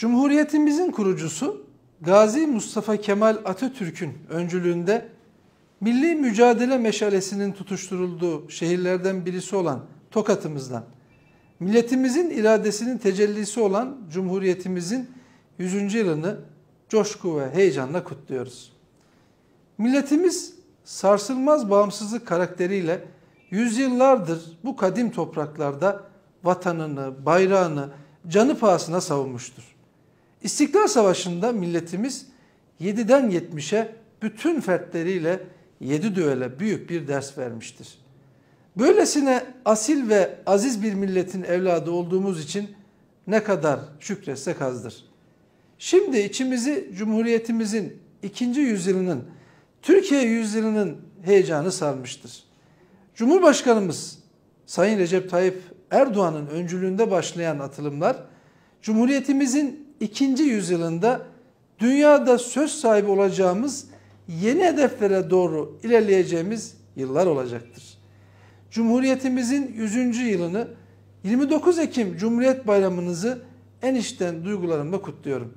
Cumhuriyetimizin kurucusu Gazi Mustafa Kemal Atatürk'ün öncülüğünde milli mücadele meşalesinin tutuşturulduğu şehirlerden birisi olan Tokat'ımızdan, milletimizin iradesinin tecellisi olan Cumhuriyetimizin 100. yılını coşku ve heyecanla kutluyoruz. Milletimiz sarsılmaz bağımsızlık karakteriyle yüzyıllardır bu kadim topraklarda vatanını, bayrağını canı pahasına savunmuştur. İstiklal Savaşı'nda milletimiz 7'den 70'e bütün fertleriyle 7 düele büyük bir ders vermiştir. Böylesine asil ve aziz bir milletin evladı olduğumuz için ne kadar şükretsek azdır. Şimdi içimizi Cumhuriyetimizin ikinci yüzyılının, Türkiye yüzyılının heyecanı sarmıştır. Cumhurbaşkanımız Sayın Recep Tayyip Erdoğan'ın öncülüğünde başlayan atılımlar, Cumhuriyetimizin ikinci yüzyılında dünyada söz sahibi olacağımız yeni hedeflere doğru ilerleyeceğimiz yıllar olacaktır. Cumhuriyetimizin 100. yılını 29 Ekim Cumhuriyet Bayramınızı en içten duygularımla kutluyorum.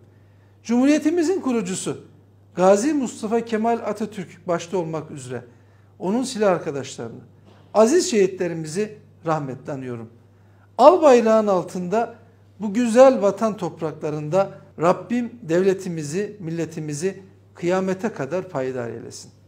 Cumhuriyetimizin kurucusu Gazi Mustafa Kemal Atatürk başta olmak üzere onun silah arkadaşlarını, aziz şehitlerimizi rahmetle anıyorum. Al bayrağın altında bu güzel vatan topraklarında Rabbim devletimizi, milletimizi kıyamete kadar payidar eylesin.